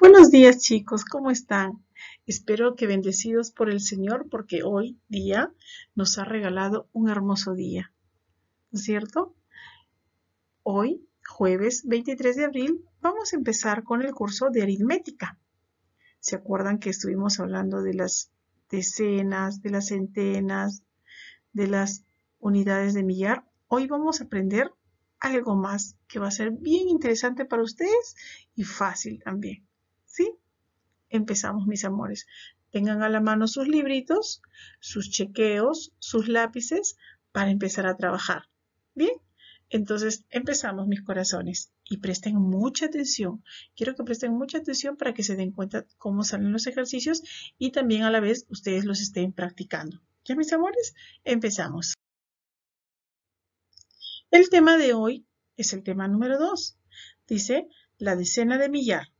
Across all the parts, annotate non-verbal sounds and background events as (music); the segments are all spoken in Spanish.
Buenos días chicos, ¿cómo están? Espero que bendecidos por el Señor porque hoy día nos ha regalado un hermoso día, ¿no es cierto? Hoy, jueves 23 de abril, vamos a empezar con el curso de aritmética. ¿Se acuerdan que estuvimos hablando de las decenas, de las centenas, de las unidades de millar? Hoy vamos a aprender algo más que va a ser bien interesante para ustedes y fácil también. ¿Sí? Empezamos, mis amores. Tengan a la mano sus libritos, sus chequeos, sus lápices para empezar a trabajar. ¿Bien? Entonces empezamos, mis corazones, y presten mucha atención. Quiero que presten mucha atención para que se den cuenta cómo salen los ejercicios y también a la vez ustedes los estén practicando. ¿Ya, mis amores? Empezamos. El tema de hoy es el tema número 2. Dice la decena de millar.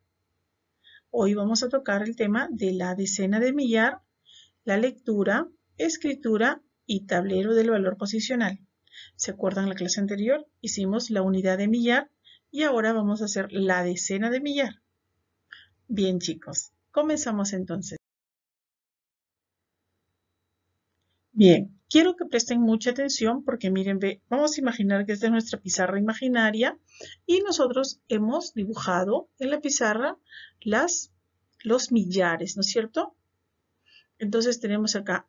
Hoy vamos a tocar el tema de la decena de millar, la lectura, escritura y tablero del valor posicional. ¿Se acuerdan la clase anterior? Hicimos la unidad de millar y ahora vamos a hacer la decena de millar. Bien chicos, comenzamos entonces. Bien, Quiero que presten mucha atención porque miren, vamos a imaginar que esta es nuestra pizarra imaginaria y nosotros hemos dibujado en la pizarra los millares, ¿no es cierto? Entonces tenemos acá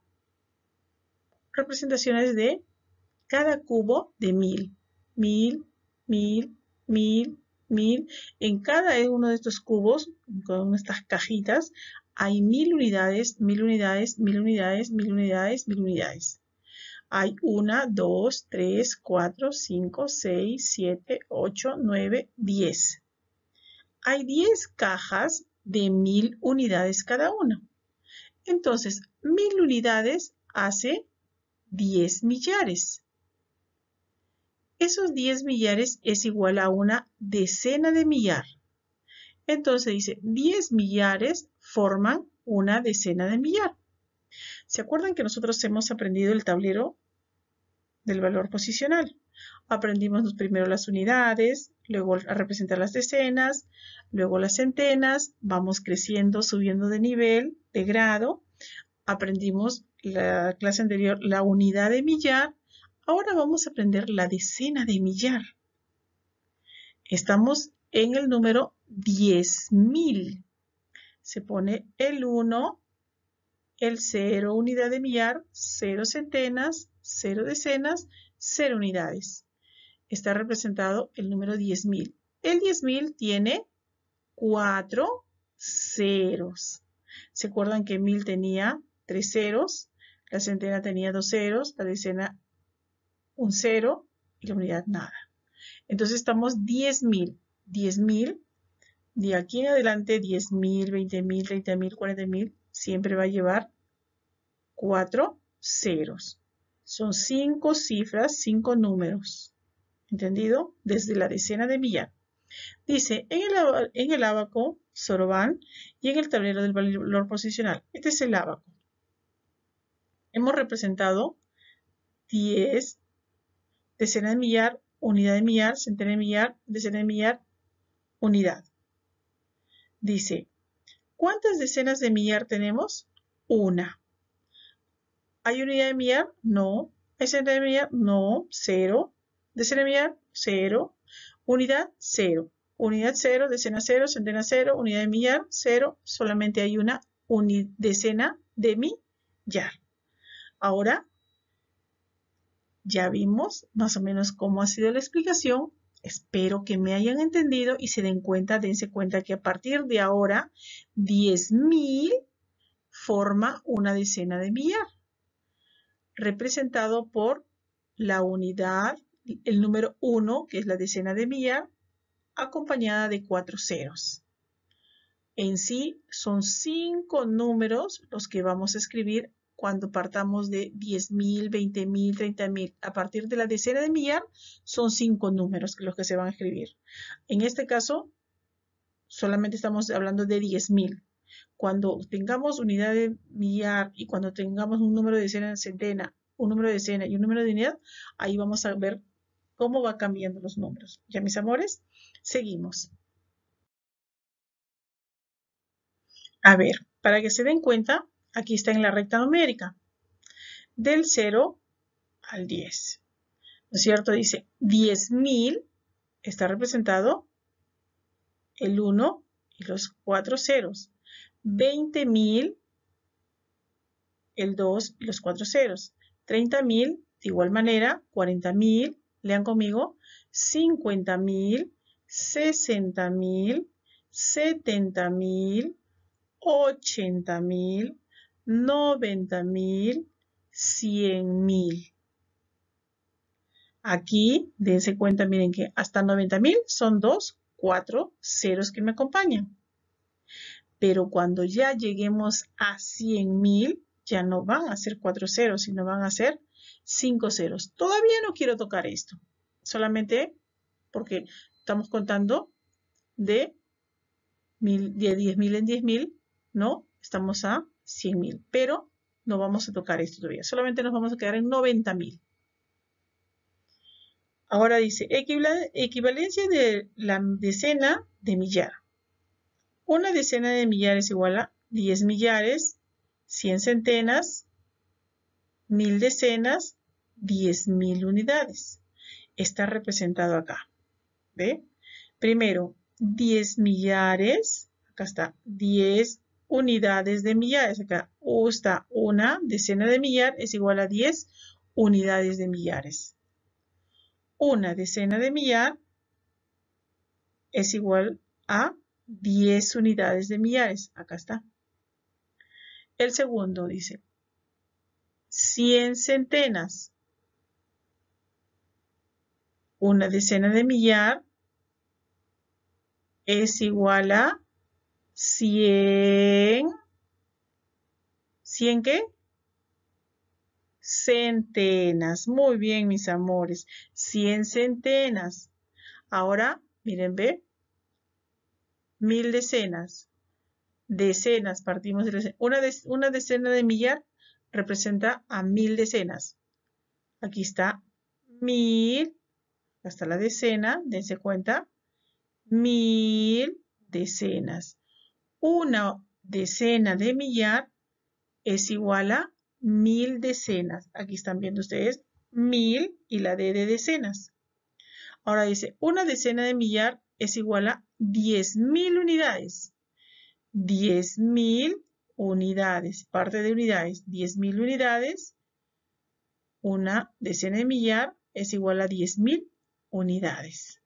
representaciones de cada cubo de mil, mil, mil, mil, mil. En cada uno de estos cubos, en cada una de estas cajitas, hay mil unidades, mil unidades, mil unidades, mil unidades, mil unidades. Hay 1, 2, 3, 4, 5, 6, 7, 8, 9, 10. Hay 10 cajas de 1000 unidades cada una. Entonces, 1000 unidades hace 10 millares. Esos 10 millares es igual a una decena de millar. Entonces dice, 10 millares forman una decena de millar. ¿Se acuerdan que nosotros hemos aprendido el tablero del valor posicional. Aprendimos primero las unidades, luego a representar las decenas, luego las centenas, vamos creciendo, subiendo de nivel, de grado. Aprendimos la clase anterior la unidad de millar, ahora vamos a aprender la decena de millar. Estamos en el número 10.000. Se pone el 1, el 0, unidad de millar, 0 centenas, 0 decenas, cero unidades. Está representado el número 10.000. El 10.000 tiene 4 ceros. ¿Se acuerdan que 1.000 tenía tres ceros? La centena tenía dos ceros, la decena un cero y la unidad nada. Entonces estamos 10.000. 10.000, de aquí en adelante 10.000, 20.000, 30.000, 40.000, siempre va a llevar cuatro ceros. Son cinco cifras, cinco números. ¿Entendido? Desde la decena de millar. Dice, en el, en el abaco, Soroban, y en el tablero del valor posicional. Este es el abaco. Hemos representado 10, decena de millar, unidad de millar, centena de millar, decena de millar, unidad. Dice, ¿cuántas decenas de millar tenemos? Una. ¿Hay unidad de millar? No. ¿Hay centena de millar? No. Cero. ¿Decena de millar? Cero. Unidad, cero. Unidad, cero. Decena, cero. Centena, cero. Unidad de millar, cero. Solamente hay una decena de millar. Ahora, ya vimos más o menos cómo ha sido la explicación. Espero que me hayan entendido y se den cuenta, dense cuenta que a partir de ahora, 10.000 forma una decena de millar representado por la unidad, el número 1, que es la decena de millar, acompañada de cuatro ceros. En sí, son cinco números los que vamos a escribir cuando partamos de 10.000, 20.000, 30.000. A partir de la decena de millar, son cinco números los que se van a escribir. En este caso, solamente estamos hablando de 10.000. Cuando tengamos unidad de millar y cuando tengamos un número de decena, centena, un número de decena y un número de unidad, ahí vamos a ver cómo va cambiando los números. Ya mis amores, seguimos. A ver, para que se den cuenta, aquí está en la recta numérica. Del 0 al 10. ¿No es cierto? Dice 10.000 está representado el 1 y los 4 ceros. 20.000, el 2 y los 4 ceros. 30.000, de igual manera, 40.000, lean conmigo, 50.000, 60.000, 70.000, 80.000, 90.000, 100.000. Aquí, dense cuenta, miren que hasta 90.000 son dos, cuatro ceros que me acompañan pero cuando ya lleguemos a 100.000, ya no van a ser 4 ceros, sino van a ser 5 ceros. Todavía no quiero tocar esto, solamente porque estamos contando de, de 10.000 en 10.000, ¿no? Estamos a 100.000, pero no vamos a tocar esto todavía, solamente nos vamos a quedar en 90.000. Ahora dice, equivalencia de la decena de millar. Una decena de millares igual a 10 millares, 100 centenas, 1000 decenas, 10.000 unidades. Está representado acá. ¿Ve? Primero, 10 millares. Acá está 10 unidades de millares. Acá está una decena de millar es igual a 10 unidades de millares. Una decena de millar es igual a 10 unidades de millares. Acá está. El segundo dice 100 centenas. Una decena de millar es igual a 100. ¿100 qué? Centenas. Muy bien, mis amores. 100 centenas. Ahora, miren, ve, mil decenas, decenas, partimos de Una, una decena de millar representa a mil decenas. Aquí está mil, hasta la decena, dense cuenta, mil decenas. Una decena de millar es igual a mil decenas. Aquí están viendo ustedes mil y la de decenas. Ahora dice, una decena de millar es igual a 10.000 unidades. 10.000 unidades, parte de unidades, 10.000 unidades, una decena de millar es igual a 10.000 unidades.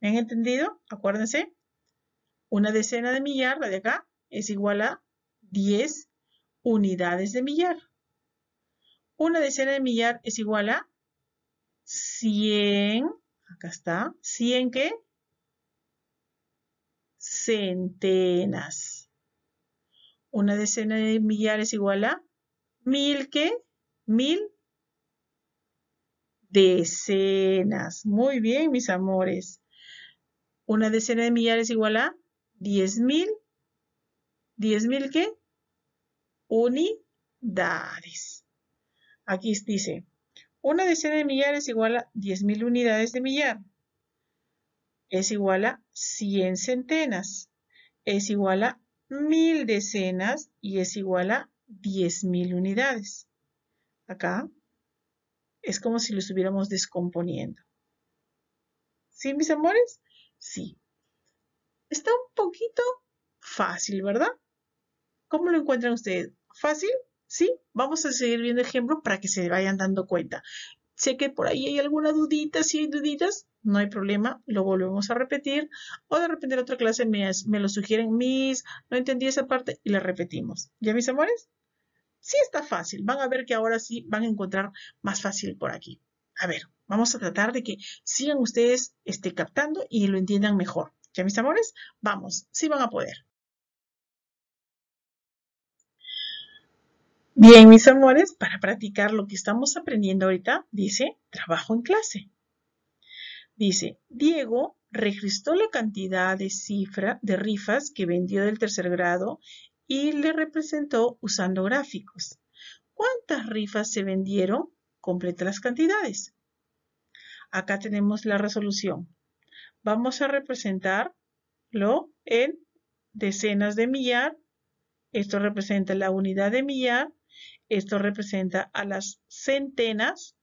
¿Me han entendido? Acuérdense, una decena de millar, la de acá, es igual a 10 unidades de millar. Una decena de millar es igual a 100, acá está, 100 que centenas. Una decena de millares igual a mil que mil decenas. Muy bien, mis amores. Una decena de millares igual a diez mil. ¿Diez mil qué? Unidades. Aquí dice, una decena de millares es igual a diez mil unidades de millar es igual a 100 centenas, es igual a 1000 decenas y es igual a 10.000 unidades. Acá es como si lo estuviéramos descomponiendo. ¿Sí, mis amores? Sí. Está un poquito fácil, ¿verdad? ¿Cómo lo encuentran ustedes? ¿Fácil? ¿Sí? Vamos a seguir viendo ejemplos para que se vayan dando cuenta. Sé que por ahí hay alguna dudita, si hay duditas, no hay problema, lo volvemos a repetir. O de repente en otra clase me, lo sugieren mis, no entendí esa parte y la repetimos. ¿Ya mis amores? Sí está fácil, van a ver que ahora sí van a encontrar más fácil por aquí. A ver, vamos a tratar de que sigan ustedes este, captando y lo entiendan mejor. ¿Ya mis amores? Vamos, sí van a poder. Bien, mis amores, para practicar lo que estamos aprendiendo ahorita, dice trabajo en clase. Dice, Diego registró la cantidad de cifra de rifas que vendió del tercer grado y le representó usando gráficos. ¿Cuántas rifas se vendieron? Completa las cantidades. Acá tenemos la resolución. Vamos a representarlo en decenas de millar. Esto representa la unidad de millar. Esto representa a las centenas,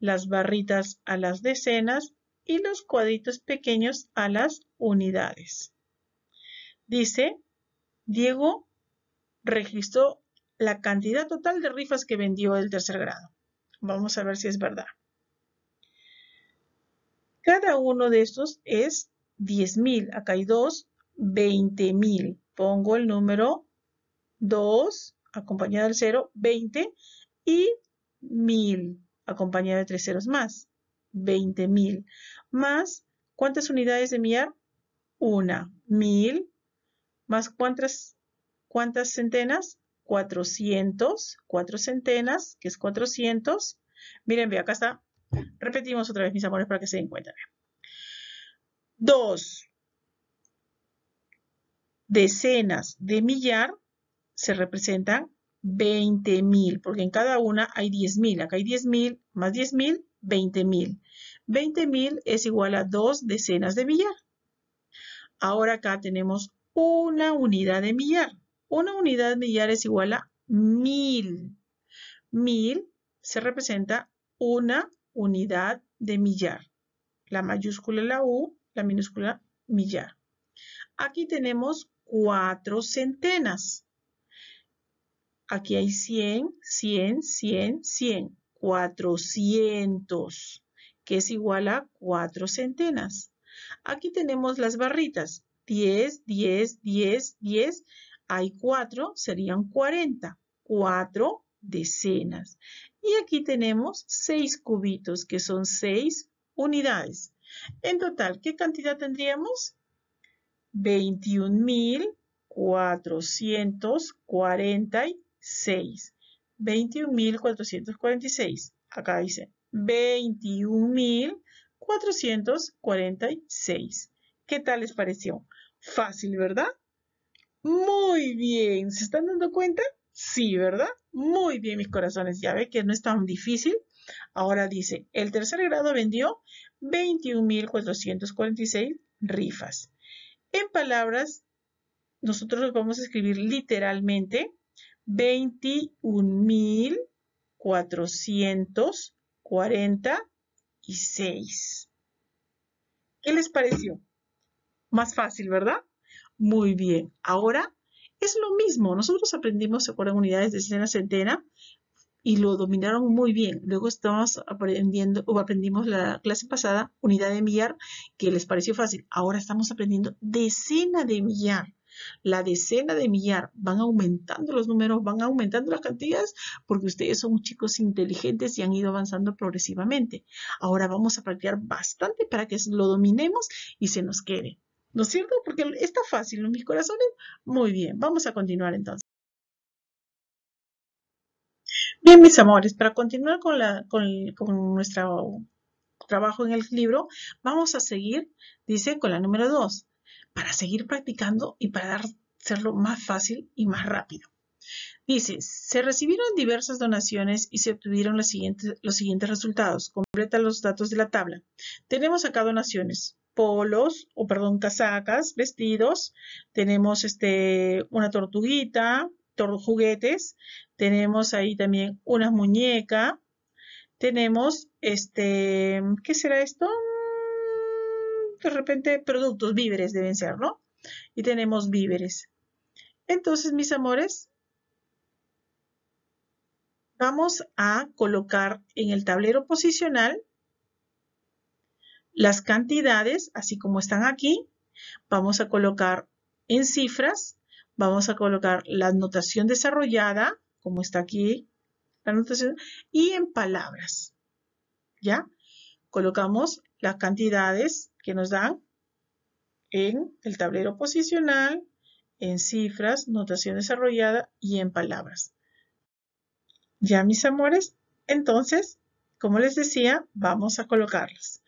las barritas a las decenas y los cuadritos pequeños a las unidades. Dice, Diego registró la cantidad total de rifas que vendió el tercer grado. Vamos a ver si es verdad. Cada uno de estos es 10.000. Acá hay dos, 20.000. Pongo el número 2 acompañado del 0, 20 y 1.000 acompañado de tres ceros más. 20.000. Más, ¿cuántas unidades de millar? Una. Mil. Más cuántas, cuántas centenas? 400. 4 centenas, que es 400. Miren, ve, acá está. Repetimos otra vez, mis amores, para que se den cuenta. Dos decenas de millar se representan 20.000, porque en cada una hay 10.000. Acá hay 10.000 más 10.000 20.000. 20.000 es igual a dos decenas de millar. Ahora acá tenemos una unidad de millar. Una unidad de millar es igual a mil. Mil se representa una unidad de millar. La mayúscula la U, la minúscula millar. Aquí tenemos cuatro centenas. Aquí hay 100, 100, 100, 100. 400, que es igual a 4 centenas. Aquí tenemos las barritas, 10, 10, 10, 10, hay 4, serían 40, 4 decenas. Y aquí tenemos 6 cubitos, que son 6 unidades. En total, ¿qué cantidad tendríamos? 21.446. 21.446. Acá dice 21.446. ¿Qué tal les pareció? Fácil, ¿verdad? Muy bien. ¿Se están dando cuenta? Sí, ¿verdad? Muy bien, mis corazones. Ya ve que no es tan difícil. Ahora dice, el tercer grado vendió 21.446 rifas. En palabras, nosotros lo vamos a escribir literalmente 21,446. ¿Qué les pareció? Más fácil, ¿verdad? Muy bien. Ahora es lo mismo. Nosotros aprendimos, ¿se acuerdan? Unidades de escena centena y lo dominaron muy bien. Luego estamos aprendiendo o aprendimos la clase pasada unidad de millar que les pareció fácil. Ahora estamos aprendiendo decena de millar la decena de millar, van aumentando los números, van aumentando las cantidades, porque ustedes son chicos inteligentes y han ido avanzando progresivamente. Ahora vamos a practicar bastante para que lo dominemos y se nos quede. ¿No es cierto? Porque está fácil, en mis corazones. Muy bien, vamos a continuar entonces. Bien, mis amores, para continuar con, nuestro trabajo en el libro, vamos a seguir, dice, con la número 2 para seguir practicando y para hacerlo más fácil y más rápido. Dice, se recibieron diversas donaciones y se obtuvieron siguientes, los siguientes resultados. Completa los datos de la tabla. Tenemos acá donaciones, polos, o perdón, casacas, vestidos, tenemos este, una tortuguita, juguetes, tenemos ahí también una muñeca, tenemos este, ¿qué será esto? de repente productos, víveres deben ser, ¿no? Y tenemos víveres. Entonces, mis amores, vamos a colocar en el tablero posicional las cantidades, así como están aquí. Vamos a colocar en cifras, vamos a colocar la notación desarrollada, como está aquí la notación, y en palabras. ¿Ya? Colocamos las cantidades que nos dan en el tablero posicional, en cifras, notación desarrollada y en palabras. Ya, mis amores, entonces, como les decía, vamos a colocarlas.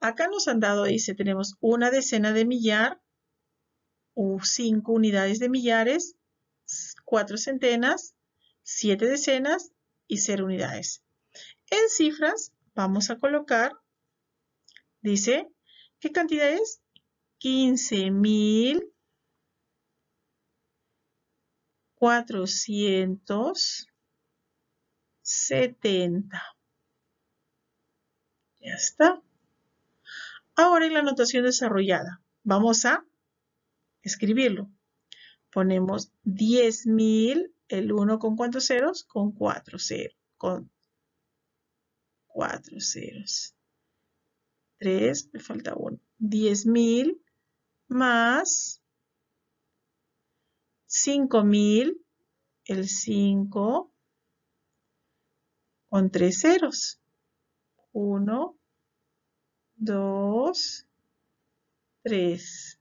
Acá nos han dado, dice, tenemos una decena de millar, cinco unidades de millares, cuatro centenas, siete decenas y cero unidades. En cifras vamos a colocar, dice, ¿Qué cantidad es? 15.470. Ya está. Ahora en la notación desarrollada, vamos a escribirlo. Ponemos 10.000, el 1 con cuántos ceros? Con 4 ceros. Con 4 ceros. 3, me falta 1, 10.000 más 5.000, el 5 con tres ceros. 1, 2, 3.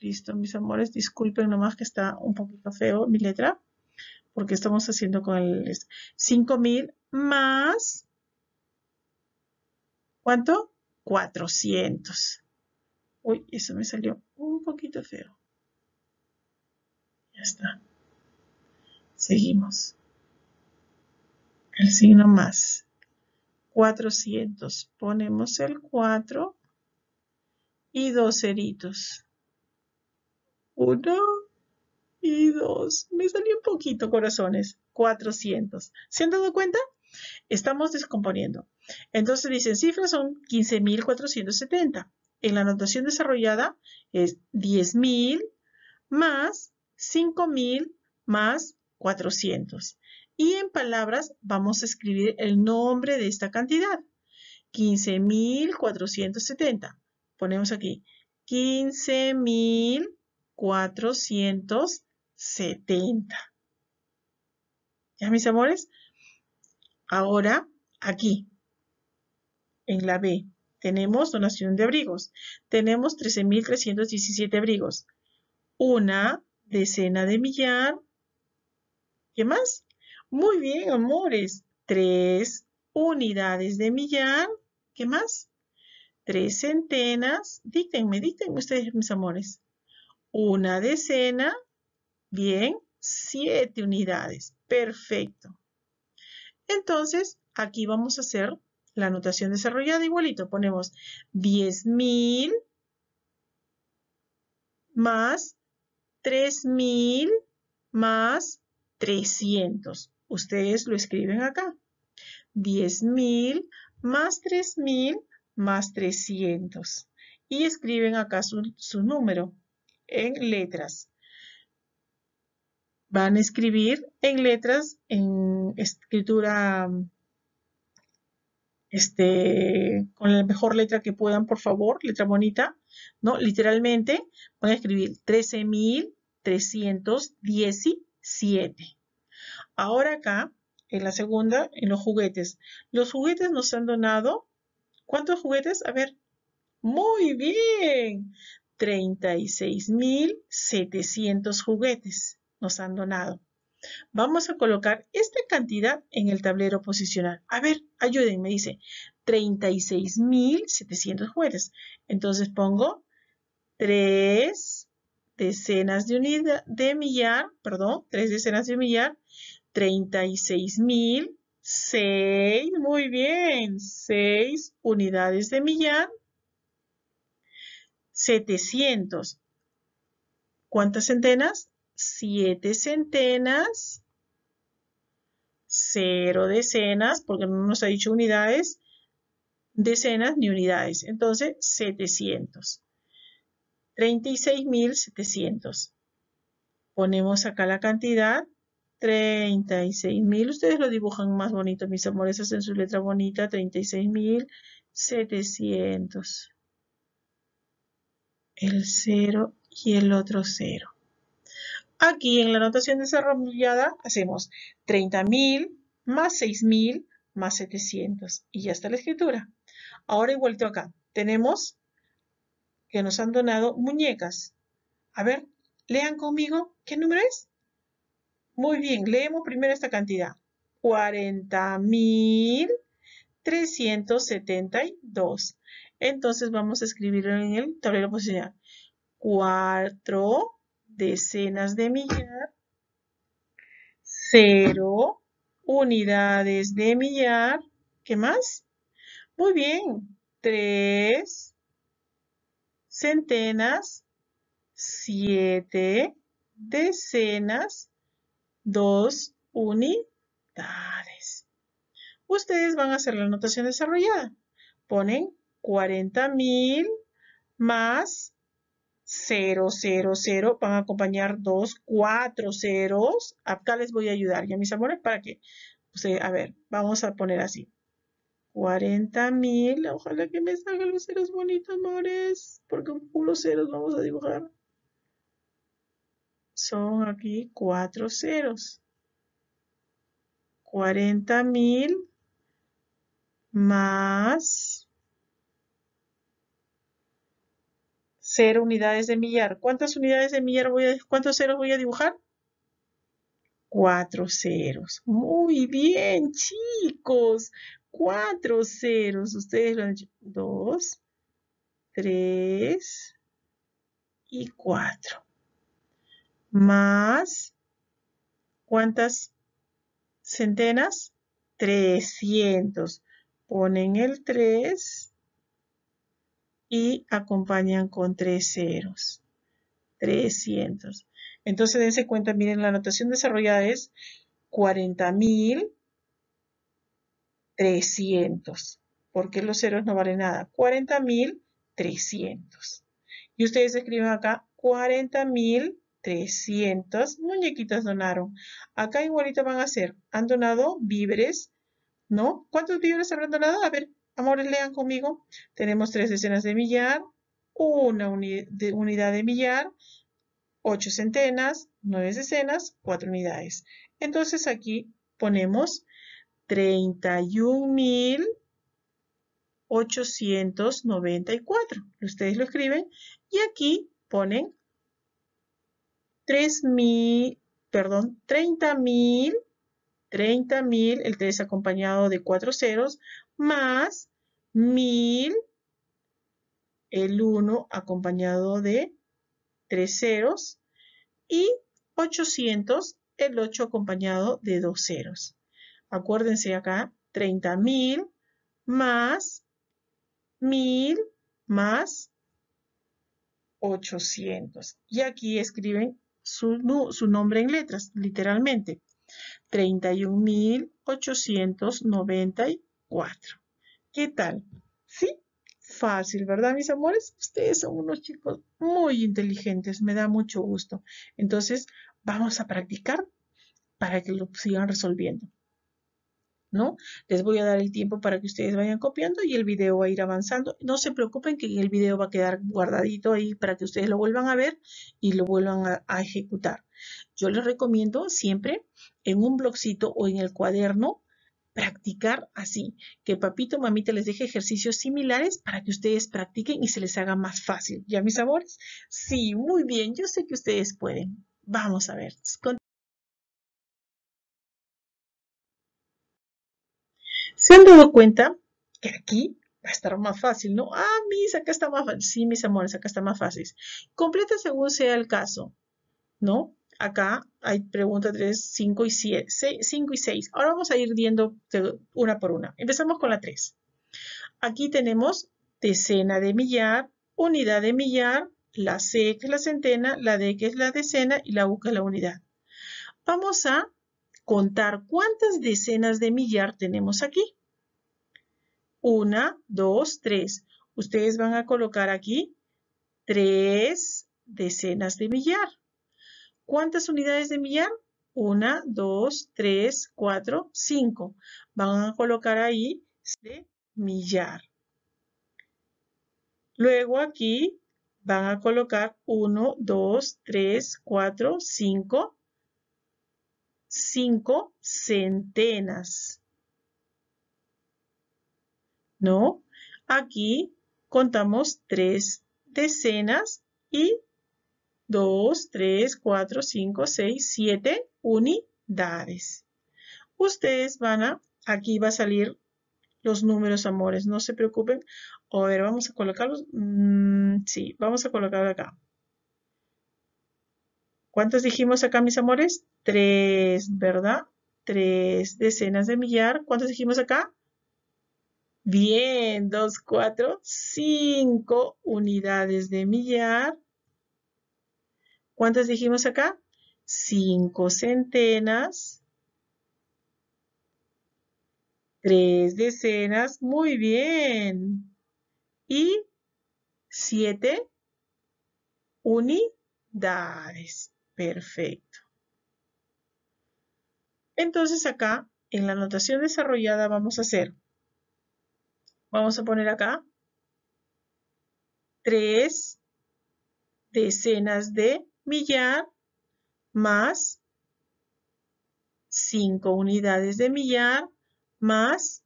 Listo, mis amores, disculpen nomás que está un poquito feo mi letra, porque estamos haciendo con el 5.000 más, ¿cuánto? 400. Uy, eso me salió un poquito feo. Ya está. Seguimos. El signo más. 400. Ponemos el 4 y dos ceritos. Uno y dos. Me salió un poquito, corazones. 400. ¿Se han dado cuenta? Estamos descomponiendo entonces dicen cifras son 15.470. En la notación desarrollada es 10.000 más 5.000 más 400. Y en palabras vamos a escribir el nombre de esta cantidad. 15.470. Ponemos aquí 15.470. ¿Ya mis amores? Ahora, aquí, en la B tenemos donación de abrigos. Tenemos 13.317 abrigos. Una decena de millar. ¿Qué más? Muy bien, amores. Tres unidades de millar. ¿Qué más? Tres centenas. Díctenme, díctenme ustedes, mis amores. Una decena. Bien. Siete unidades. Perfecto. Entonces, aquí vamos a hacer la notación desarrollada igualito. Ponemos 10.000 más 3.000 más 300. Ustedes lo escriben acá. 10.000 más 3.000 más 300. Y escriben acá su, su número en letras van a escribir en letras, en escritura este, con la mejor letra que puedan, por favor, letra bonita, ¿no? Literalmente van a escribir 13.317. Ahora acá, en la segunda, en los juguetes. Los juguetes nos han donado, ¿cuántos juguetes? A ver, muy bien, 36.700 juguetes nos han donado. Vamos a colocar esta cantidad en el tablero posicional. A ver, ayúdenme, dice 36.700 jueves. Entonces pongo 3 decenas de unidad de millar, perdón, tres decenas de millar, mil 6, muy bien, 6 unidades de millar, 700. ¿Cuántas centenas? siete centenas, cero decenas, porque no nos ha dicho unidades, decenas ni unidades. Entonces, 700. 36.700. Ponemos acá la cantidad. 36.000. Ustedes lo dibujan más bonito, mis amores. Hacen su letra bonita. 36.700. El 0 y el otro 0. Aquí en la notación desarrollada hacemos 30.000 más 6.000 más 700. Y ya está la escritura. Ahora he vuelto acá. Tenemos que nos han donado muñecas. A ver, lean conmigo qué número es. Muy bien, leemos primero esta cantidad. 40.372. Entonces vamos a escribirlo en el tablero posicional. 4 decenas de millar, cero, unidades de millar, ¿qué más? Muy bien, tres, centenas, siete, decenas, dos unidades. Ustedes van a hacer la notación desarrollada. Ponen mil más 0, 0, 0, van a acompañar dos, cuatro ceros. Acá les voy a ayudar, ya mis amores, para que, pues, eh, a ver, vamos a poner así. 40 mil, ojalá que me salgan los ceros bonitos, amores, porque un puro ceros vamos a dibujar. Son aquí cuatro ceros. 40 mil más Cero unidades de millar. ¿Cuántas unidades de millar voy a, cuántos ceros voy a dibujar? Cuatro ceros. Muy bien, chicos. Cuatro ceros. Ustedes lo han hecho. Dos, tres y cuatro. Más, ¿cuántas centenas? 300. Ponen el 3 y acompañan con tres ceros. 300. Entonces dense cuenta, miren, la anotación desarrollada es 40.300. Porque los ceros no valen nada. 40.300. Y ustedes escriben acá 40.300 muñequitas donaron. Acá igualito van a ser, han donado víveres, ¿no? ¿Cuántos víveres habrán donado? A ver, Amores, lean conmigo. Tenemos tres decenas de millar, una unidad de millar, ocho centenas, nueve decenas, cuatro unidades. Entonces aquí ponemos 31.894. Ustedes lo escriben y aquí ponen 3.000, perdón, 30.000, 30.000, el 3 acompañado de 4 ceros, más mil, el 1 acompañado de tres ceros, y 800, el 8 acompañado de dos ceros. Acuérdense acá, 30.000 más 1000 más 800. Y aquí escriben su, nombre en letras, literalmente. 31,894. 4. ¿Qué tal? ¿Sí? Fácil, ¿verdad, mis amores? Ustedes son unos chicos muy inteligentes, me da mucho gusto. Entonces, vamos a practicar para que lo sigan resolviendo. ¿no? Les voy a dar el tiempo para que ustedes vayan copiando y el video va a ir avanzando. No se preocupen que el video va a quedar guardadito ahí para que ustedes lo vuelvan a ver y lo vuelvan a, ejecutar. Yo les recomiendo siempre en un blogcito o en el cuaderno practicar así, que papito, mamita les deje ejercicios similares para que ustedes practiquen y se les haga más fácil. ¿Ya mis amores? Sí, muy bien, yo sé que ustedes pueden. Vamos a ver. ¿Se han dado cuenta que aquí va a estar más fácil, no? Ah, mis, acá está más fácil. Sí, mis amores, acá está más fácil. Completa según sea el caso, ¿no? acá hay pregunta 3, 5 y 5 y 6. Ahora vamos a ir viendo una por una. Empezamos con la 3. Aquí tenemos decena de millar, unidad de millar, la C que es la centena, la D que es la decena y la U que es la unidad. Vamos a contar cuántas decenas de millar tenemos aquí. Una, dos, tres. Ustedes van a colocar aquí tres decenas de millar. ¿Cuántas unidades de millar? 1, 2, 3, 4, 5. Van a colocar ahí de millar. Luego aquí van a colocar 1, 2, 3, 4, 5. 5 centenas. ¿No? Aquí contamos 3 decenas y Dos, tres, cuatro, 5, seis, siete unidades. Ustedes van a, aquí va a salir los números amores, no se preocupen. A ver, vamos a colocarlos, mm, sí, vamos a colocar acá. ¿Cuántos dijimos acá, mis amores? Tres, ¿verdad? Tres decenas de millar. ¿Cuántos dijimos acá? Bien, dos, cuatro, cinco unidades de millar ¿Cuántas dijimos acá? Cinco centenas. Tres decenas. Muy bien. Y siete unidades. Perfecto. Entonces acá, en la notación desarrollada, vamos a hacer. Vamos a poner acá tres decenas de millar más 5 unidades de millar más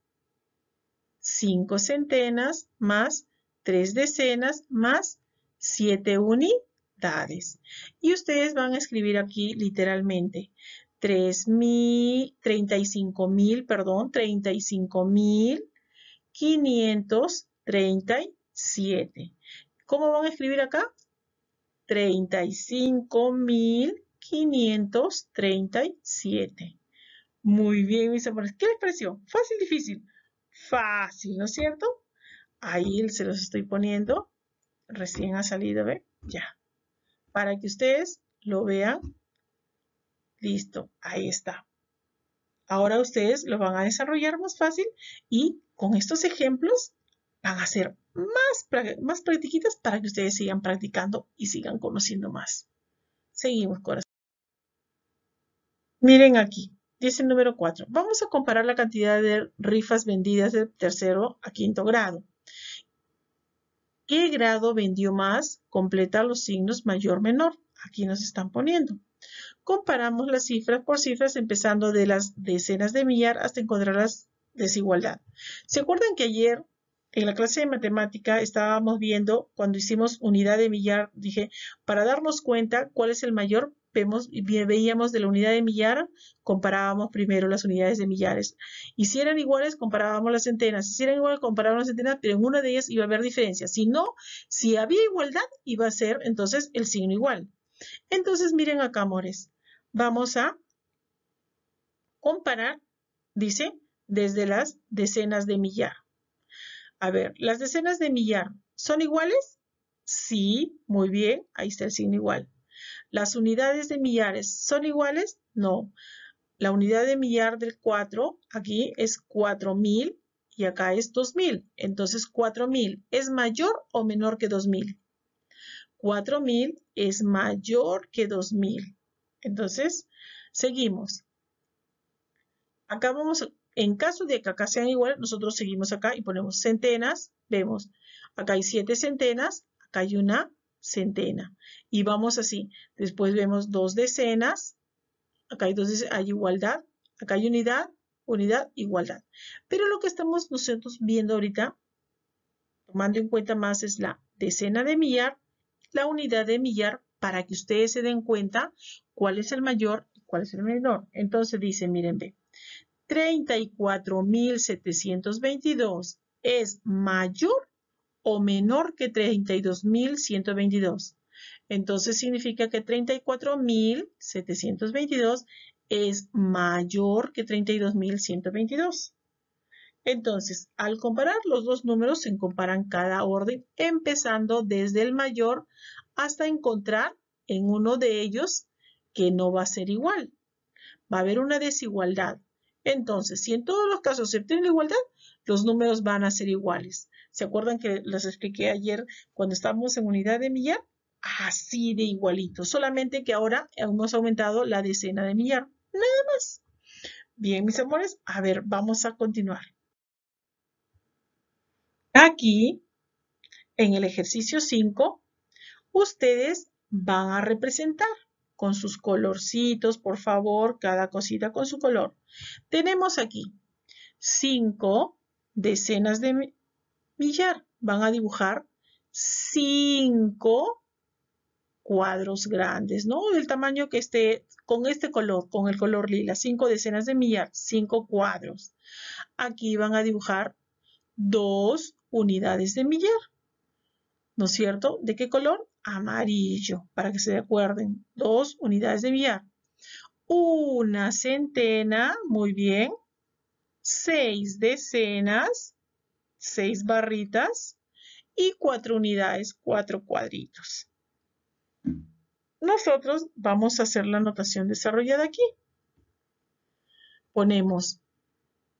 5 centenas más 3 decenas más 7 unidades. Y ustedes van a escribir aquí literalmente 3.000, 35.000, perdón, 35.537. ¿Cómo van a escribir acá? 35.537. Muy bien, mis amores. ¿Qué les pareció? Fácil, difícil. Fácil, ¿no es cierto? Ahí se los estoy poniendo. Recién ha salido, ¿ve? Ya. Para que ustedes lo vean. Listo, ahí está. Ahora ustedes lo van a desarrollar más fácil y con estos ejemplos van a ser más, más practiquitas para que ustedes sigan practicando y sigan conociendo más. Seguimos, corazón. Miren aquí, dice el número 4. Vamos a comparar la cantidad de rifas vendidas de tercero a quinto grado. ¿Qué grado vendió más? Completa los signos mayor-menor. Aquí nos están poniendo. Comparamos las cifras por cifras empezando de las decenas de millar hasta encontrar las desigualdad. ¿Se acuerdan que ayer en la clase de matemática estábamos viendo, cuando hicimos unidad de millar, dije, para darnos cuenta cuál es el mayor, veíamos de la unidad de millar, comparábamos primero las unidades de millares. Y si eran iguales, comparábamos las centenas. Si eran iguales, comparábamos las centenas, pero en una de ellas iba a haber diferencia. Si no, si había igualdad, iba a ser entonces el signo igual. Entonces, miren acá, amores. Vamos a comparar, dice, desde las decenas de millar. A ver, ¿las decenas de millar son iguales? Sí, muy bien, ahí está el signo igual. ¿Las unidades de millares son iguales? No. La unidad de millar del 4 aquí es 4000 y acá es 2000. Entonces 4000 es mayor o menor que 2000. 4000 es mayor que 2000. Entonces, seguimos. Acá vamos en caso de que acá sean iguales, nosotros seguimos acá y ponemos centenas, vemos, acá hay siete centenas, acá hay una centena. Y vamos así. Después vemos dos decenas, acá hay, dos decenas, hay igualdad, acá hay unidad, unidad, igualdad. Pero lo que estamos nosotros viendo ahorita, tomando en cuenta más, es la decena de millar, la unidad de millar, para que ustedes se den cuenta cuál es el mayor y cuál es el menor. Entonces dice, miren, ve, 34.722 es mayor o menor que 32.122. Entonces significa que 34.722 es mayor que 32.122. Entonces, al comparar los dos números, se comparan cada orden, empezando desde el mayor hasta encontrar en uno de ellos que no va a ser igual. Va a haber una desigualdad. Entonces, si en todos los casos se obtiene la igualdad, los números van a ser iguales. ¿Se acuerdan que les expliqué ayer cuando estábamos en unidad de millar? Así de igualito, solamente que ahora hemos aumentado la decena de millar. Nada más. Bien, mis amores, a ver, vamos a continuar. Aquí, en el ejercicio 5, ustedes van a representar con sus colorcitos, por favor, cada cosita con su color. Tenemos aquí cinco decenas de millar. Van a dibujar cinco cuadros grandes, ¿no? Del tamaño que esté con este color, con el color lila, cinco decenas de millar, cinco cuadros. Aquí van a dibujar dos unidades de millar, ¿no es cierto? ¿De qué color? amarillo, para que se acuerden. Dos unidades de millar. Una centena, muy bien. Seis decenas, seis barritas. Y cuatro unidades, cuatro cuadritos. Nosotros vamos a hacer la notación desarrollada aquí. Ponemos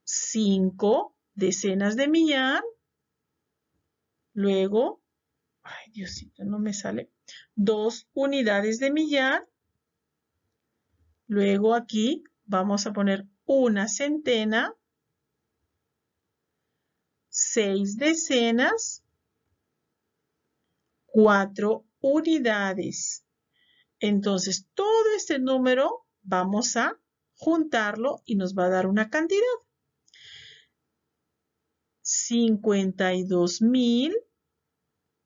cinco decenas de millar, luego ay Diosito, no me sale, dos unidades de millar. Luego aquí vamos a poner una centena, seis decenas, cuatro unidades. Entonces, todo este número vamos a juntarlo y nos va a dar una cantidad. 52 mil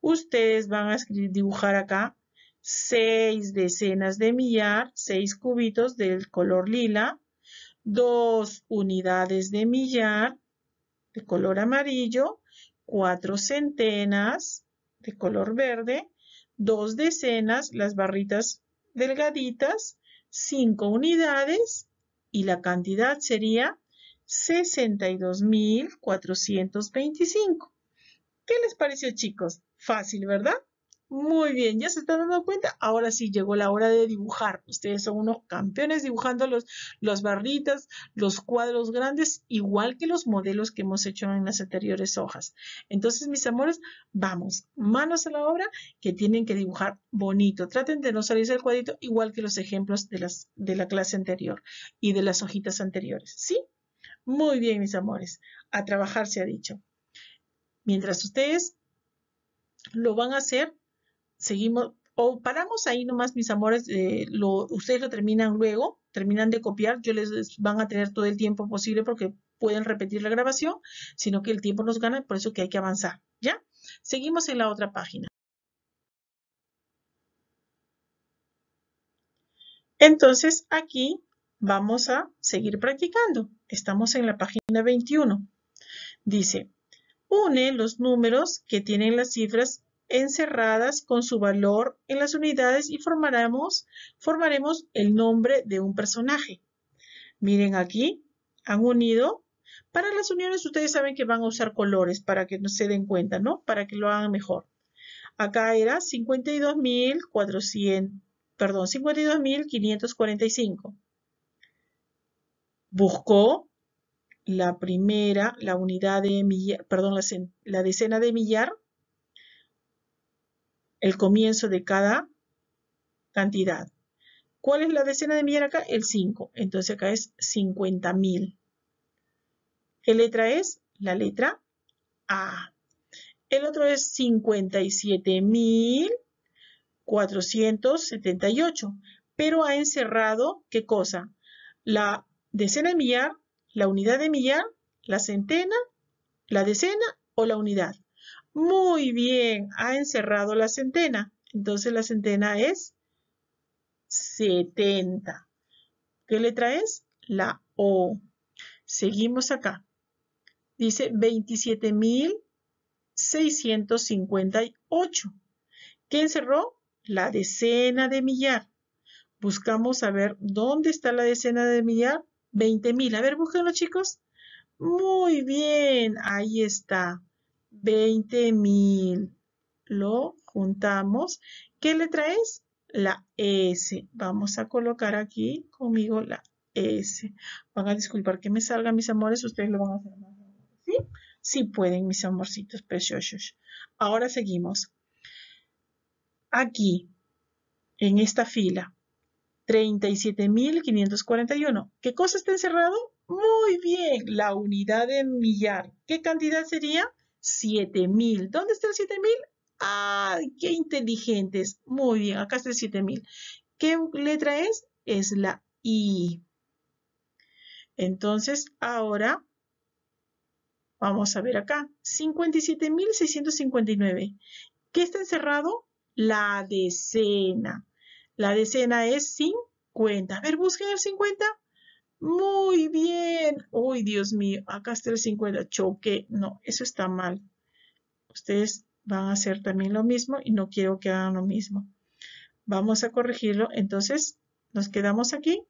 ustedes van a escribir, dibujar acá seis decenas de millar, seis cubitos del color lila, dos unidades de millar de color amarillo, cuatro centenas de color verde, dos decenas, las barritas delgaditas, cinco unidades y la cantidad sería 62.425. ¿Qué les pareció, chicos? Fácil, ¿verdad? Muy bien, ya se están dando cuenta. Ahora sí llegó la hora de dibujar. Ustedes son unos campeones dibujando las barritas, los cuadros grandes, igual que los modelos que hemos hecho en las anteriores hojas. Entonces, mis amores, vamos, manos a la obra que tienen que dibujar bonito. Traten de no salirse del cuadrito, igual que los ejemplos de, las, de la clase anterior y de las hojitas anteriores. ¿Sí? Muy bien, mis amores. A trabajar se ha dicho. Mientras ustedes lo van a hacer, seguimos, o paramos ahí nomás, mis amores, eh, ustedes lo terminan luego, terminan de copiar, yo les van a tener todo el tiempo posible porque pueden repetir la grabación, sino que el tiempo nos gana, por eso que hay que avanzar, ¿ya? Seguimos en la otra página. Entonces aquí vamos a seguir practicando. Estamos en la página 21. Dice, une los números que tienen las cifras encerradas con su valor en las unidades y formaremos, el nombre de un personaje. Miren aquí, han unido. Para las uniones ustedes saben que van a usar colores para que no se den cuenta, ¿no? Para que lo hagan mejor. Acá era 52.400, perdón, 52.545. Buscó la primera, la unidad de millar, perdón, la, decena de millar, el comienzo de cada cantidad. ¿Cuál es la decena de millar acá? El 5. Entonces acá es 50.000. ¿Qué letra es? La letra A. El otro es 57.478. Pero ha encerrado, ¿qué cosa? La decena de millar la unidad de millar, la centena, la decena o la unidad. Muy bien, ha encerrado la centena. Entonces la centena es 70. ¿Qué letra es? La O. Seguimos acá. Dice 27.658. ¿Qué encerró? La decena de millar. Buscamos saber dónde está la decena de millar mil. A ver, búsquenlo, chicos. Muy bien, ahí está. 20.000. Lo juntamos. ¿Qué letra es? La S. Vamos a colocar aquí conmigo la S. Van a disculpar que me salga, mis amores. Ustedes lo van a hacer más. ¿Sí? Sí pueden, mis amorcitos preciosos. Ahora seguimos. Aquí, en esta fila, 37.541. ¿Qué cosa está encerrado? Muy bien, la unidad de millar. ¿Qué cantidad sería? 7.000. ¿Dónde está el 7.000? ¡Ay, qué inteligentes! Muy bien, acá está el 7.000. ¿Qué letra es? Es la I. Entonces, ahora Vamos a ver acá, 57.659. ¿Qué está encerrado? La decena. La decena es 50. A ver, busquen el 50. Muy bien. Uy, Dios mío, acá está el 50. Choque. No, eso está mal. Ustedes van a hacer también lo mismo y no quiero que hagan lo mismo. Vamos a corregirlo. Entonces, nos quedamos aquí.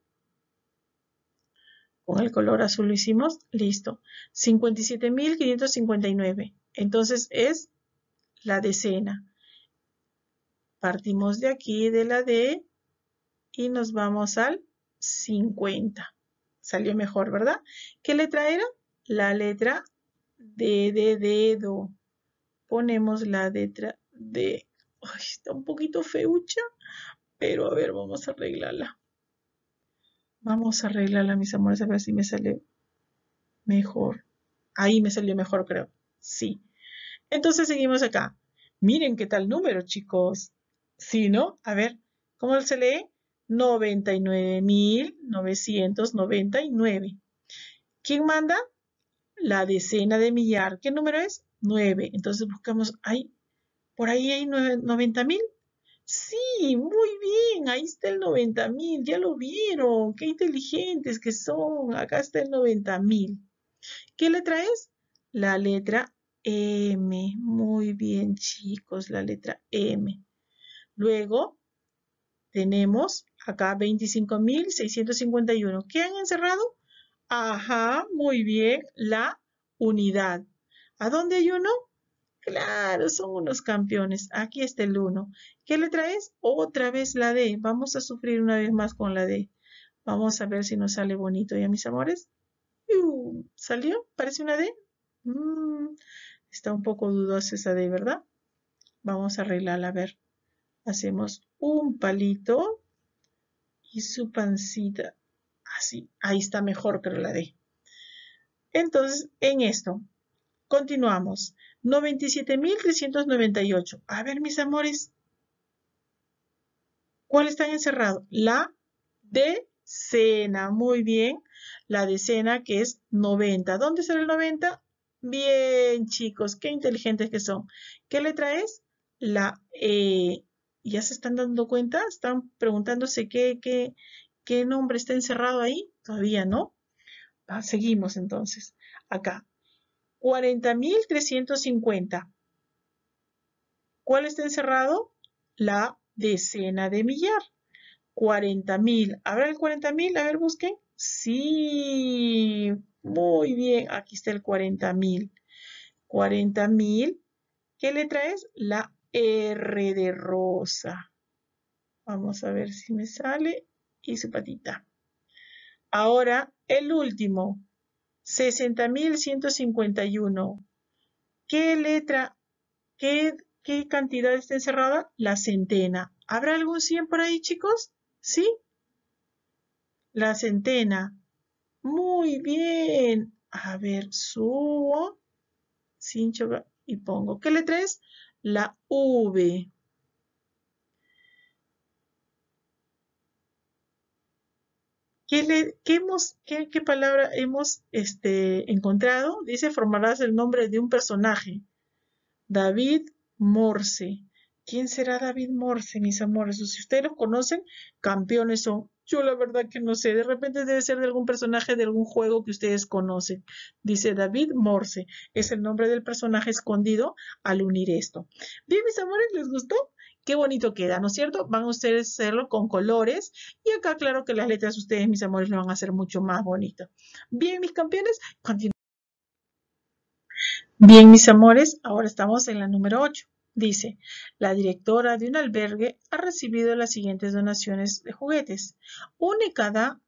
Con el color azul lo hicimos. Listo. 57.559. Entonces es la decena. Partimos de aquí, de la D, y nos vamos al 50. Salió mejor, ¿verdad? ¿Qué letra era? La letra D de dedo. Ponemos la letra D. Ay, está un poquito feucha, pero a ver, vamos a arreglarla. Vamos a arreglarla, mis amores, a ver si me sale mejor. Ahí me salió mejor, creo. Sí. Entonces seguimos acá. Miren qué tal número, chicos. Sí, ¿no? A ver, ¿cómo se lee? 99.999. ¿Quién manda? La decena de millar. ¿Qué número es? 9. Entonces buscamos, ahí, por ahí hay 90.000. Sí, muy bien, ahí está el 90.000, ya lo vieron, qué inteligentes que son, acá está el 90.000. ¿Qué letra es? La letra M, muy bien chicos, la letra M. Luego tenemos acá 25.651. ¿Qué han encerrado? Ajá, muy bien, la unidad. ¿A dónde hay uno? Claro, son unos campeones. Aquí está el uno. ¿Qué letra es? Otra vez la D. Vamos a sufrir una vez más con la D. Vamos a ver si nos sale bonito. ¿Ya, mis amores? Uh, ¿Salió? ¿Parece una D? Mm, está un poco dudosa esa D, ¿verdad? Vamos a arreglarla, a ver hacemos un palito y su pancita así. Ahí está mejor, pero la de Entonces, en esto, continuamos. 97.398. A ver, mis amores, ¿cuál está encerrado? La decena. Muy bien. La decena que es 90. ¿Dónde será el 90? Bien, chicos, qué inteligentes que son. ¿Qué letra es? La E ya se están dando cuenta, están preguntándose qué, qué, nombre está encerrado ahí, todavía no. seguimos entonces, acá. 40.350. ¿Cuál está encerrado? La decena de millar. 40.000. ¿Habrá el 40.000? A ver, busquen. Sí, muy bien. Aquí está el 40.000. 40.000. ¿Qué letra es? La R de rosa. Vamos a ver si me sale. Y su patita. Ahora, el último. 60.151. ¿Qué letra, qué, qué cantidad está encerrada? La centena. ¿Habrá algún 100 por ahí, chicos? ¿Sí? La centena. Muy bien. A ver, subo, cincho y pongo. ¿Qué letra es? la V. ¿Qué, le, hemos, qué, palabra hemos este, encontrado? Dice, formarás el nombre de un personaje. David Morse. ¿Quién será David Morse, mis amores? Si ustedes lo conocen, campeones o yo la verdad que no sé, de repente debe ser de algún personaje de algún juego que ustedes conocen. Dice David Morse, es el nombre del personaje escondido al unir esto. Bien, mis amores, ¿les gustó? Qué bonito queda, ¿no es cierto? Van ustedes a hacerlo con colores y acá claro que las letras ustedes, mis amores, lo van a hacer mucho más bonito. Bien, mis campeones, continuamos. Bien, mis amores, ahora estamos en la número 8. Dice, la directora de un albergue ha recibido las siguientes donaciones de juguetes. Une cada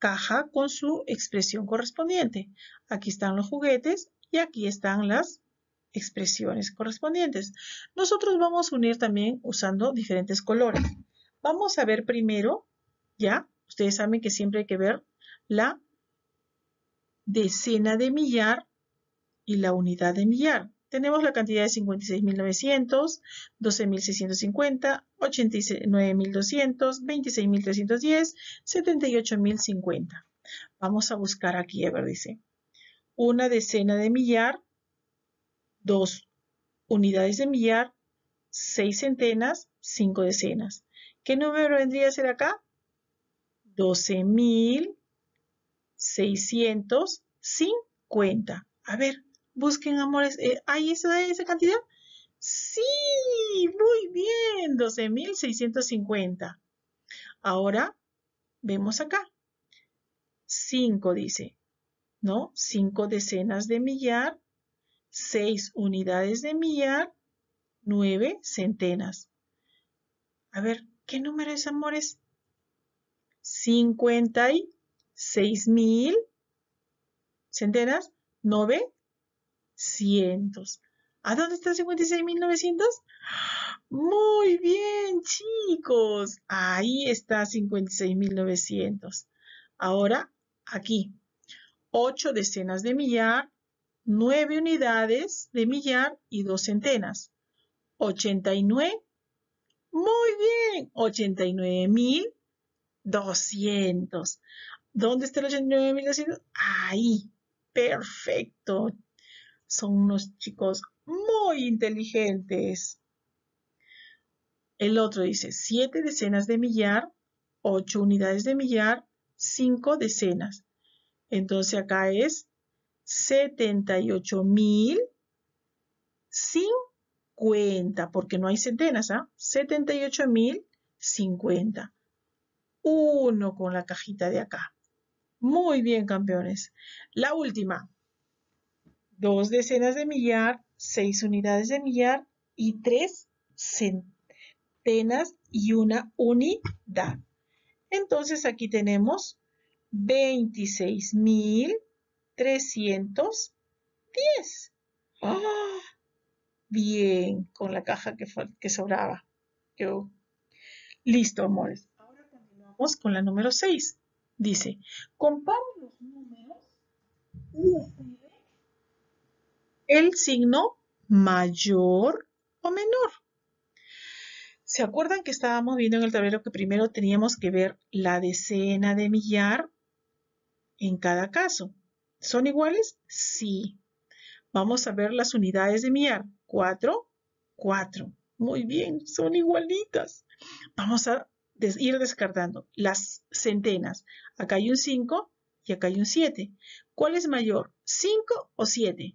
caja con su expresión correspondiente. Aquí están los juguetes y aquí están las expresiones correspondientes. Nosotros vamos a unir también usando diferentes colores. Vamos a ver primero, ya, ustedes saben que siempre hay que ver la decena de millar y la unidad de millar tenemos la cantidad de 56.900, 12.650, 89.200, 26.310, 78.050. Vamos a buscar aquí, a ver, dice, una decena de millar, dos unidades de millar, seis centenas, cinco decenas. ¿Qué número vendría a ser acá? 12.650. A ver, busquen amores, eh, ¿hay esa, esa cantidad? Sí, muy bien, 12.650. Ahora, vemos acá. 5 dice, ¿no? 5 decenas de millar, 6 unidades de millar, 9 centenas. A ver, ¿qué número es, amores? 56.000. centenas, 9 ¿A dónde está 56.900? Muy bien, chicos. Ahí está 56.900. Ahora, aquí. 8 decenas de millar, 9 unidades de millar y dos centenas. 89. Muy bien. 89.200. ¿Dónde está el 89.200? Ahí. Perfecto, son unos chicos muy inteligentes. El otro dice siete decenas de millar, ocho unidades de millar, cinco decenas. Entonces acá es 78.050, porque no hay centenas, ¿ah? mil 78.050. Uno con la cajita de acá. Muy bien, campeones. La última dos decenas de millar, seis unidades de millar y tres centenas y una unidad. Entonces aquí tenemos 26.310. ¡Ah! Bien, con la caja que, sobraba. Listo, amores. Ahora continuamos con la número 6. Dice, comparo los números el signo mayor o menor. ¿Se acuerdan que estábamos viendo en el tablero que primero teníamos que ver la decena de millar en cada caso? ¿Son iguales? Sí. Vamos a ver las unidades de millar. 4, 4. Muy bien, son igualitas. Vamos a ir descartando las centenas. Acá hay un 5 y acá hay un 7. ¿Cuál es mayor, 5 o 7?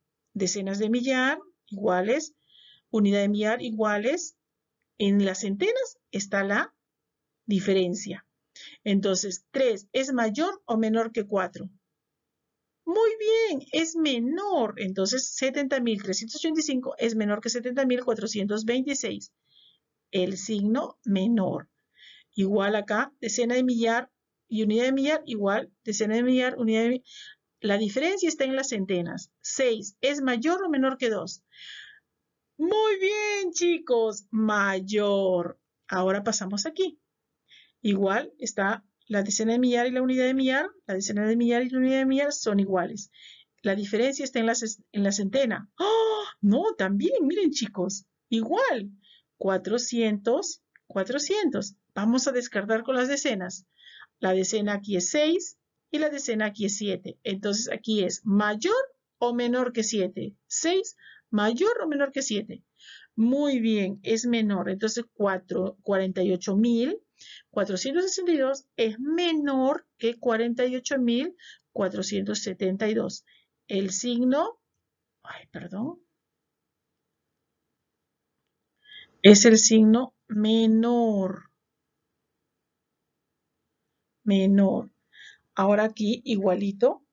decenas de millar iguales, unidad de millar iguales. En las centenas está la diferencia. Entonces, 3 es mayor o menor que 4. Muy bien, es menor. Entonces, 70.385 es menor que 70.426. El signo menor. Igual acá, decena de millar y unidad de millar, igual, decena de millar, unidad de millar. La diferencia está en las centenas. 6 es mayor o menor que 2. Muy bien, chicos, mayor. Ahora pasamos aquí. Igual está la decena de millar y la unidad de millar. La decena de millar y la unidad de millar son iguales. La diferencia está en la, en la centena. ¡Oh! No, también, miren chicos, igual. 400, 400. Vamos a descartar con las decenas. La decena aquí es 6, y la decena aquí es 7. Entonces aquí es mayor o menor que 7. 6, mayor o menor que 7. Muy bien, es menor. Entonces 48.462 es menor que 48.472. El signo, ay, perdón, es el signo menor. Menor ahora aquí igualito.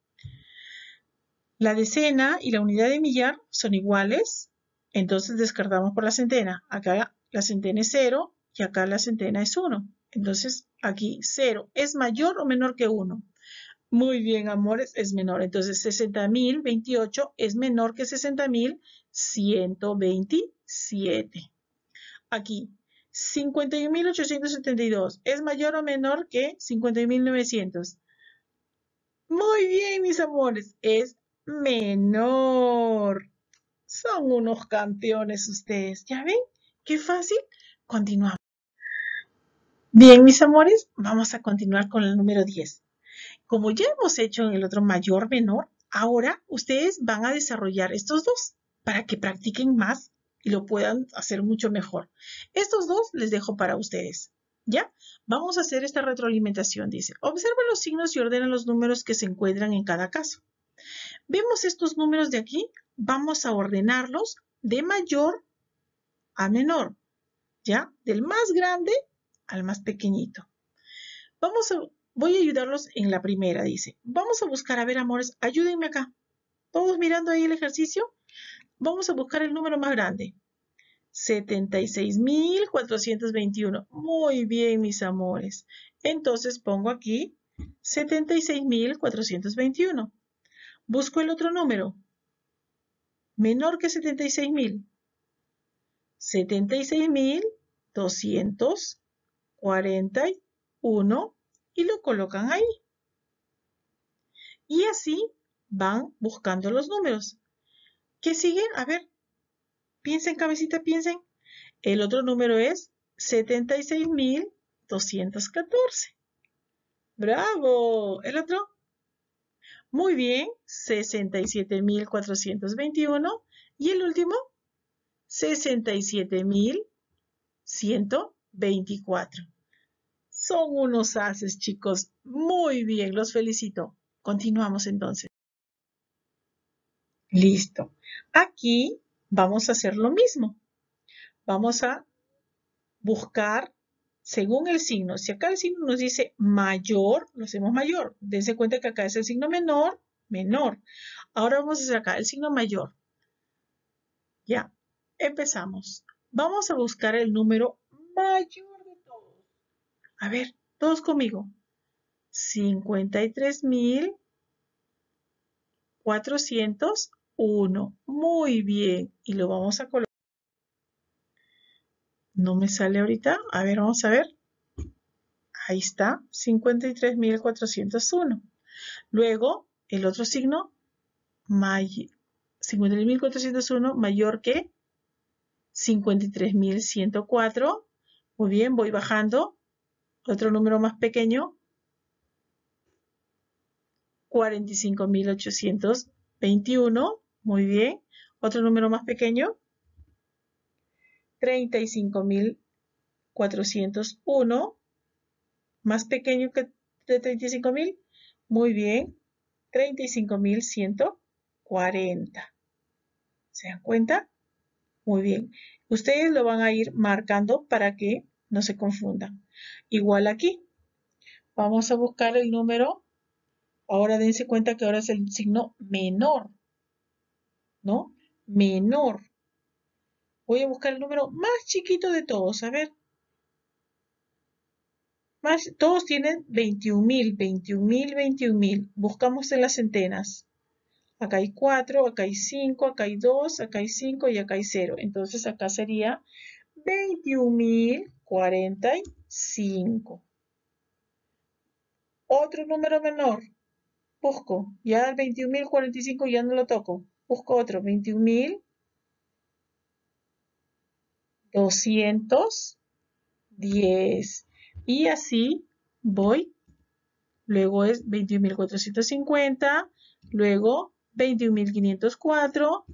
La decena y la unidad de millar son iguales, entonces descartamos por la centena. Acá la centena es 0 y acá la centena es 1. Entonces aquí 0 es mayor o menor que 1. Muy bien, amores, es menor. Entonces 60.028 es menor que 60.127. Aquí 51.872 es mayor o menor que 51.900. Muy bien, mis amores, es menor. Son unos campeones ustedes, ¿ya ven? Qué fácil. Continuamos. Bien, mis amores, vamos a continuar con el número 10. Como ya hemos hecho en el otro mayor, menor, ahora ustedes van a desarrollar estos dos para que practiquen más y lo puedan hacer mucho mejor. Estos dos les dejo para ustedes. ¿Ya? Vamos a hacer esta retroalimentación, dice. Observa los signos y ordena los números que se encuentran en cada caso. Vemos estos números de aquí, vamos a ordenarlos de mayor a menor, ¿ya? Del más grande al más pequeñito. Vamos a, voy a ayudarlos en la primera, dice. Vamos a buscar, a ver, amores, ayúdenme acá. Todos mirando ahí el ejercicio, vamos a buscar el número más grande. 76.421. Muy bien, mis amores. Entonces pongo aquí 76.421. Busco el otro número. Menor que 76.000. 76.241 y lo colocan ahí. Y así van buscando los números. ¿Qué siguen? A ver, Piensen, cabecita, piensen. El otro número es 76.214. Bravo. ¿El otro? Muy bien, 67.421. ¿Y el último? 67.124. Son unos haces, chicos. Muy bien, los felicito. Continuamos entonces. Listo. Aquí vamos a hacer lo mismo. Vamos a buscar según el signo. Si acá el signo nos dice mayor, lo hacemos mayor. Dense cuenta que acá es el signo menor, menor. Ahora vamos a sacar el signo mayor. Ya, empezamos. Vamos a buscar el número mayor de todos. A ver, todos conmigo. 53.400 1. Muy bien. Y lo vamos a colocar. No me sale ahorita. A ver, vamos a ver. Ahí está, 53.401. Luego, el otro signo, 53.401 mayor que 53.104. Muy bien, voy bajando. Otro número más pequeño, 45.821. Muy bien. Otro número más pequeño. 35.401. Más pequeño que de 35.000. Muy bien. 35.140. ¿Se dan cuenta? Muy bien. Ustedes lo van a ir marcando para que no se confundan. Igual aquí. Vamos a buscar el número. Ahora dense cuenta que ahora es el signo menor. ¿no? Menor. Voy a buscar el número más chiquito de todos, a ver. Más, todos tienen 21.000, 21.000, 21.000. Buscamos en las centenas. Acá hay 4, acá hay 5, acá hay 2, acá hay 5 y acá hay 0. Entonces acá sería 21.045. Otro número menor. Busco. Ya el 21.045 ya no lo toco. Busco otro, 21.210. Y así voy. Luego es 21.450, luego 21.504,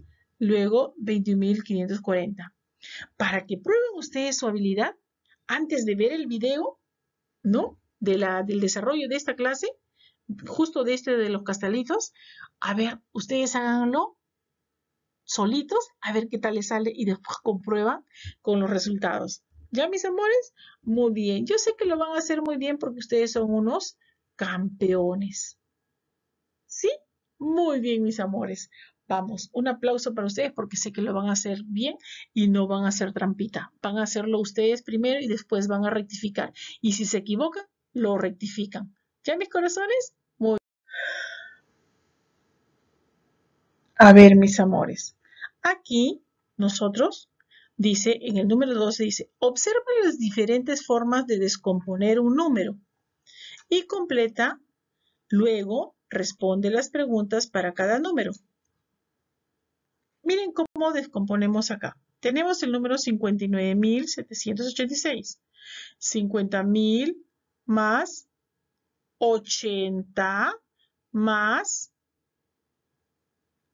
luego 21.540. Para que prueben ustedes su habilidad antes de ver el video, ¿no? De la, del desarrollo de esta clase, justo de este de los castalitos. A ver, ustedes háganlo solitos a ver qué tal les sale y después comprueban con los resultados. ¿Ya, mis amores? Muy bien. Yo sé que lo van a hacer muy bien porque ustedes son unos campeones. ¿Sí? Muy bien, mis amores. Vamos, un aplauso para ustedes porque sé que lo van a hacer bien y no van a hacer trampita. Van a hacerlo ustedes primero y después van a rectificar. Y si se equivocan, lo rectifican. ¿Ya, mis corazones? A ver, mis amores, aquí nosotros, dice, en el número 12 dice, observa las diferentes formas de descomponer un número y completa, luego responde las preguntas para cada número. Miren cómo descomponemos acá. Tenemos el número 59.786. 50.000 más 80 más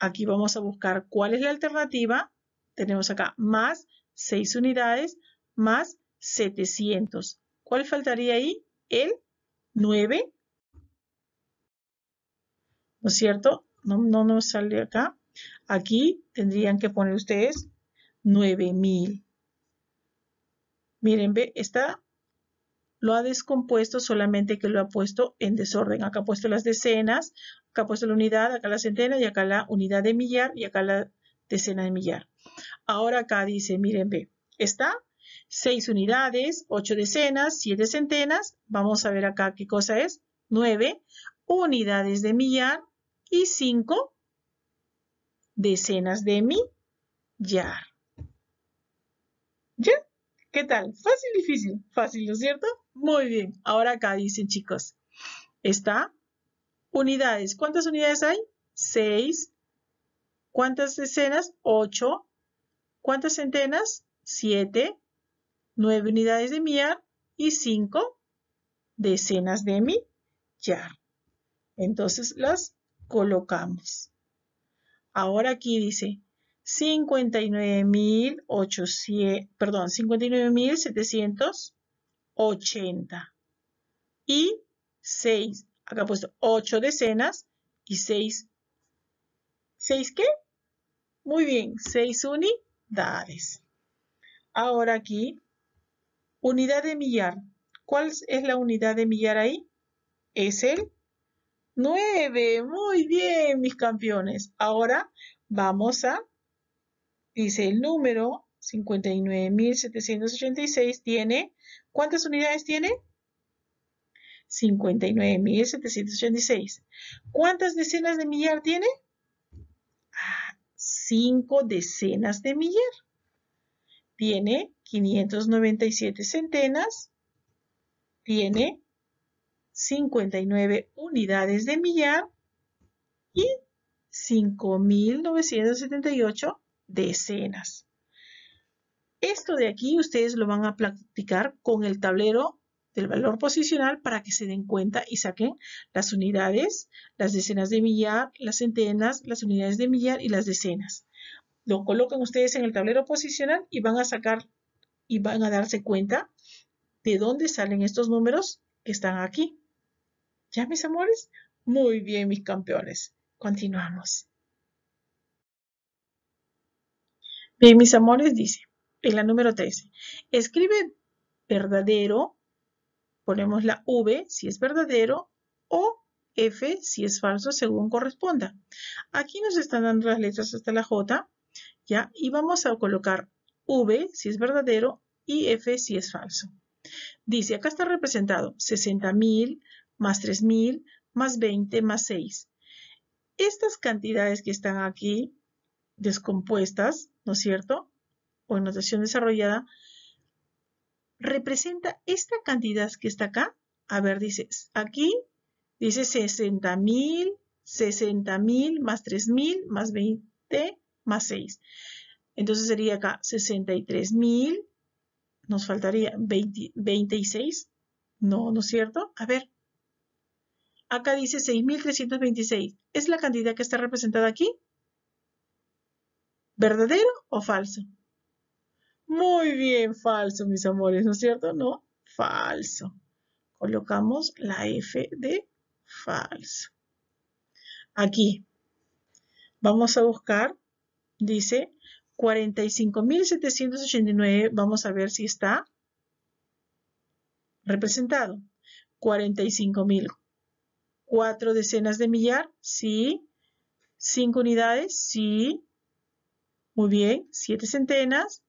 Aquí vamos a buscar cuál es la alternativa. Tenemos acá más 6 unidades más 700. ¿Cuál faltaría ahí? El 9. ¿No es cierto? No, nos sale acá. Aquí tendrían que poner ustedes 9000. Miren, ve, está lo ha descompuesto, solamente que lo ha puesto en desorden. Acá ha puesto las decenas, Acá ha puesto la unidad, acá la centena y acá la unidad de millar y acá la decena de millar. Ahora acá dice, miren, ve, está 6 unidades, 8 decenas, 7 centenas. Vamos a ver acá qué cosa es. 9 unidades de millar y 5 decenas de millar. ¿Ya? ¿Qué tal? Fácil, difícil. Fácil, ¿no es cierto? Muy bien. Ahora acá dicen, chicos, está Unidades. ¿Cuántas unidades hay? 6. ¿Cuántas decenas? 8. ¿Cuántas centenas? 7. 9 unidades de millar y 5 decenas de mi yar. Entonces las colocamos. Ahora aquí dice perdón, 59.780 y 6 Acá he puesto 8 decenas y 6. ¿6 qué? Muy bien, 6 unidades. Ahora aquí, unidad de millar. ¿Cuál es la unidad de millar ahí? Es el 9. Muy bien, mis campeones. Ahora vamos a, dice el número 59.786, tiene, ¿cuántas unidades tiene? 59.786. ¿Cuántas decenas de millar tiene? Ah, cinco decenas de millar. Tiene 597 centenas. Tiene 59 unidades de millar y 5.978 decenas. Esto de aquí ustedes lo van a practicar con el tablero del valor posicional para que se den cuenta y saquen las unidades, las decenas de millar, las centenas, las unidades de millar y las decenas. Lo colocan ustedes en el tablero posicional y van a sacar y van a darse cuenta de dónde salen estos números que están aquí. ¿Ya, mis amores? Muy bien, mis campeones. Continuamos. Bien, mis amores, dice en la número 13. Escribe verdadero ponemos la V si es verdadero o F si es falso según corresponda. Aquí nos están dando las letras hasta la J, ¿ya? Y vamos a colocar V si es verdadero y F si es falso. Dice, acá está representado 60.000 más 3.000 más 20 más 6. Estas cantidades que están aquí descompuestas, ¿no es cierto? O en notación desarrollada, representa esta cantidad que está acá. A ver, dice, aquí dice 60,000, mil, 60 más 3,000 más 20, más 6. Entonces sería acá 63 nos faltaría 20, 26. No, ¿no es cierto? A ver. Acá dice 6.326. ¿Es la cantidad que está representada aquí? ¿Verdadero o falso? Muy bien, falso, mis amores, ¿no es cierto? No, falso. Colocamos la F de falso. Aquí vamos a buscar, dice 45.789, vamos a ver si está representado. 45.000. Cuatro decenas de millar, sí. Cinco unidades, sí. Muy bien. Siete centenas,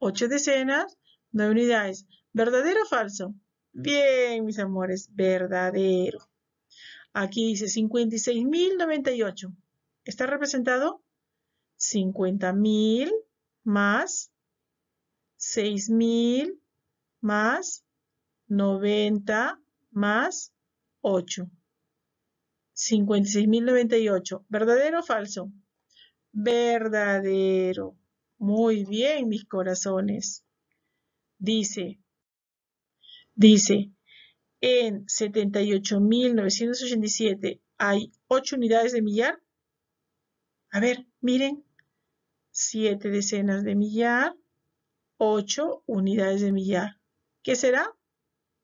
8 decenas, 9 unidades. ¿Verdadero o falso? Mm. Bien, mis amores, verdadero. Aquí dice 56.098. ¿Está representado? 50.000 más 6.000 más 90 más 8. 56.098. ¿Verdadero o falso? Verdadero. Muy bien, mis corazones. Dice, dice, en 78.987 hay 8 unidades de millar. A ver, miren, 7 decenas de millar, 8 unidades de millar. ¿Qué será?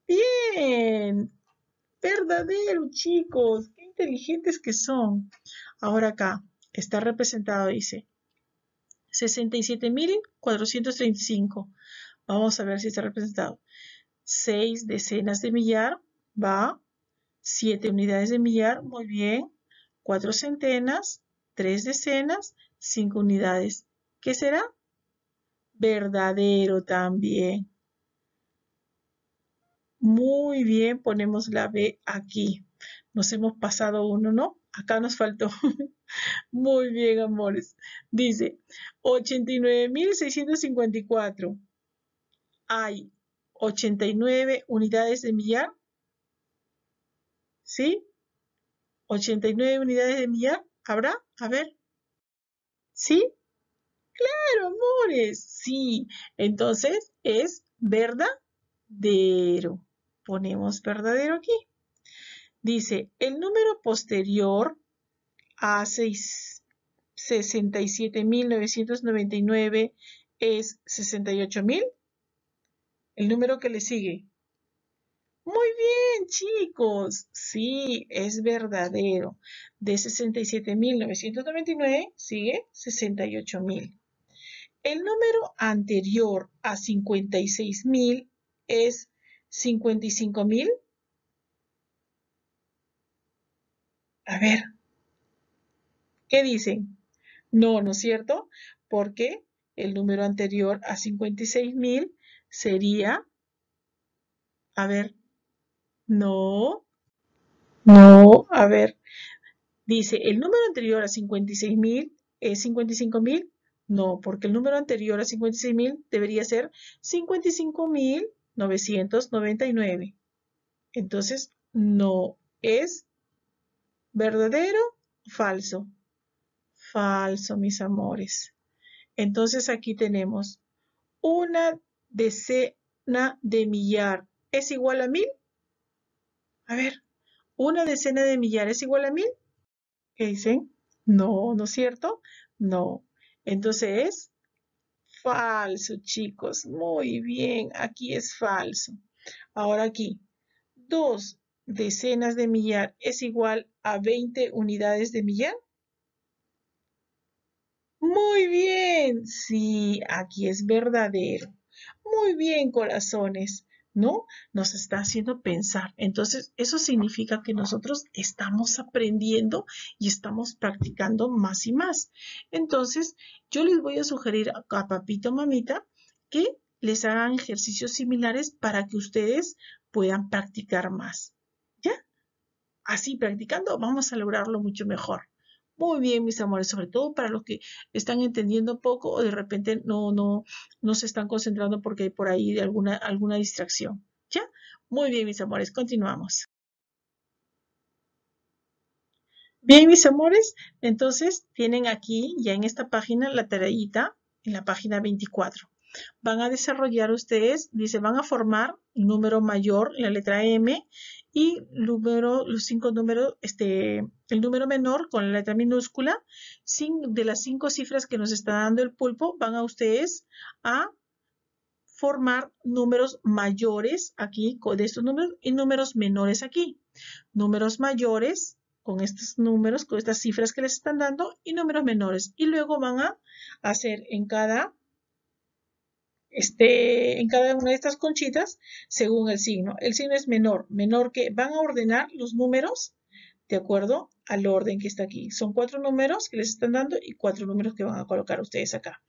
Bien, verdadero, chicos, qué inteligentes que son. Ahora acá está representado, dice, 67.435. Vamos a ver si está representado. 6 decenas de millar, va. 7 unidades de millar, muy bien. 4 centenas, 3 decenas, 5 unidades. ¿Qué será? Verdadero también. Muy bien, ponemos la B aquí. Nos hemos pasado uno, ¿no? acá nos faltó. (laughs) Muy bien, amores. Dice, 89.654. Hay 89 unidades de millar. ¿Sí? 89 unidades de millar. ¿Habrá? A ver. ¿Sí? Claro, amores. Sí. Entonces es verdadero. Ponemos verdadero aquí. Dice, el número posterior a 67.999 es 68.000. El número que le sigue. Muy bien, chicos. Sí, es verdadero. De 67.999 sigue 68.000. El número anterior a 56.000 es 55.000. A ver, ¿qué dicen? No, ¿no es cierto? Porque el número anterior a 56.000 sería, a ver, no, no, a ver, dice, el número anterior a 56.000 es 55.000, no, porque el número anterior a 56.000 debería ser 55.999. Entonces, no es ¿Verdadero o falso? Falso, mis amores. Entonces aquí tenemos una decena de millar. ¿Es igual a mil? A ver, ¿una decena de millar es igual a mil? ¿Qué dicen? No, ¿no es cierto? No. Entonces es falso, chicos. Muy bien, aquí es falso. Ahora aquí, dos decenas de millar es igual a 20 unidades de millar? Muy bien, sí, aquí es verdadero. Muy bien, corazones, ¿no? Nos está haciendo pensar. Entonces, eso significa que nosotros estamos aprendiendo y estamos practicando más y más. Entonces, yo les voy a sugerir a, a papito, mamita, que les hagan ejercicios similares para que ustedes puedan practicar más. Así, practicando, vamos a lograrlo mucho mejor. Muy bien, mis amores, sobre todo para los que están entendiendo poco o de repente no, no, no se están concentrando porque hay por ahí alguna, alguna distracción. ¿Ya? Muy bien, mis amores, continuamos. Bien, mis amores, entonces tienen aquí ya en esta página la tareita en la página 24 van a desarrollar ustedes, dice, van a formar número mayor, la letra M, y número, los cinco números, este, el número menor con la letra minúscula, de las cinco cifras que nos está dando el pulpo, van a ustedes a formar números mayores aquí de estos números y números menores aquí. Números mayores con estos números, con estas cifras que les están dando y números menores. Y luego van a hacer en cada este, en cada una de estas conchitas según el signo. El signo es menor, menor que van a ordenar los números de acuerdo al orden que está aquí. Son cuatro números que les están dando y cuatro números que van a colocar ustedes acá.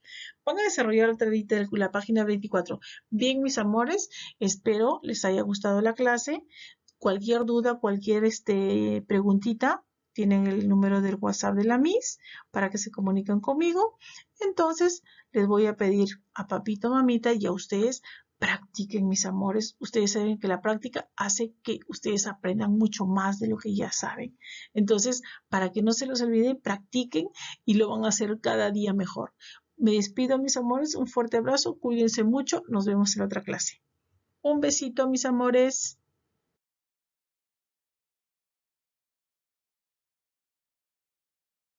Van a desarrollar de la página 24. Bien, mis amores, espero les haya gustado la clase. Cualquier duda, cualquier este, preguntita, tienen el número del WhatsApp de la Miss para que se comuniquen conmigo. Entonces, les voy a pedir a papito, mamita y a ustedes, practiquen mis amores. Ustedes saben que la práctica hace que ustedes aprendan mucho más de lo que ya saben. Entonces, para que no se los olviden, practiquen y lo van a hacer cada día mejor. Me despido, mis amores. Un fuerte abrazo. Cuídense mucho. Nos vemos en otra clase. Un besito, mis amores.